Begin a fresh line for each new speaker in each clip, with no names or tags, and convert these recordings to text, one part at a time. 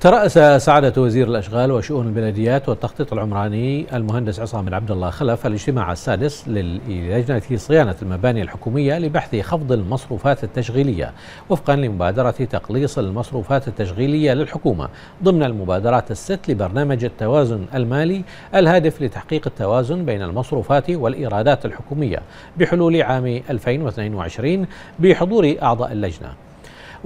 ترأس سعادة وزير الأشغال وشؤون البلديات والتخطيط العمراني المهندس عصام بن عبد الله خلف الاجتماع السادس للجنة صيانة المباني الحكومية لبحث خفض المصروفات التشغيلية وفقا لمبادرة تقليص المصروفات التشغيلية للحكومة ضمن المبادرات الست لبرنامج التوازن المالي الهادف لتحقيق التوازن بين المصروفات والإيرادات الحكومية بحلول عام 2022 بحضور أعضاء اللجنة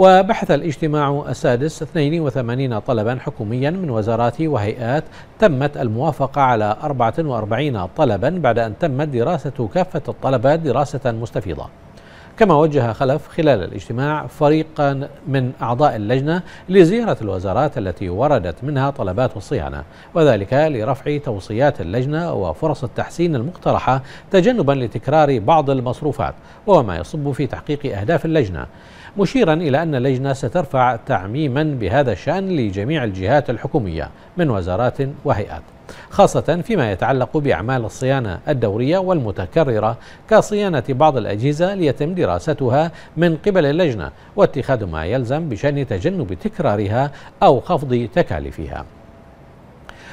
وبحث الاجتماع السادس 82 طلبا حكوميا من وزارات وهيئات تمت الموافقة على 44 طلبا بعد أن تمت دراسة كافة الطلبات دراسة مستفيضة كما وجه خلف خلال الاجتماع فريقا من أعضاء اللجنة لزيارة الوزارات التي وردت منها طلبات الصيانة وذلك لرفع توصيات اللجنة وفرص التحسين المقترحة تجنبا لتكرار بعض المصروفات وما يصب في تحقيق أهداف اللجنة مشيرا إلى أن اللجنة سترفع تعميما بهذا الشأن لجميع الجهات الحكومية من وزارات وهيئات خاصة فيما يتعلق بأعمال الصيانة الدورية والمتكررة كصيانة بعض الأجهزة ليتم دراستها من قبل اللجنة واتخاذ ما يلزم بشأن تجنب تكرارها أو خفض تكاليفها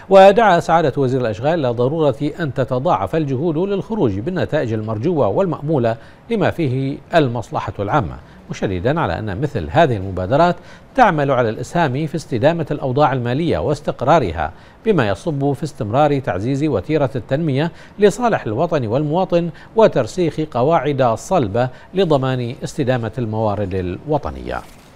ودعا سعادة وزير الأشغال إلى ضرورة أن تتضاعف الجهود للخروج بالنتائج المرجوة والمأمولة لما فيه المصلحة العامة مشددا على أن مثل هذه المبادرات تعمل على الإسهام في استدامة الأوضاع المالية واستقرارها بما يصب في استمرار تعزيز وتيرة التنمية لصالح الوطن والمواطن وترسيخ قواعد صلبة لضمان استدامة الموارد الوطنية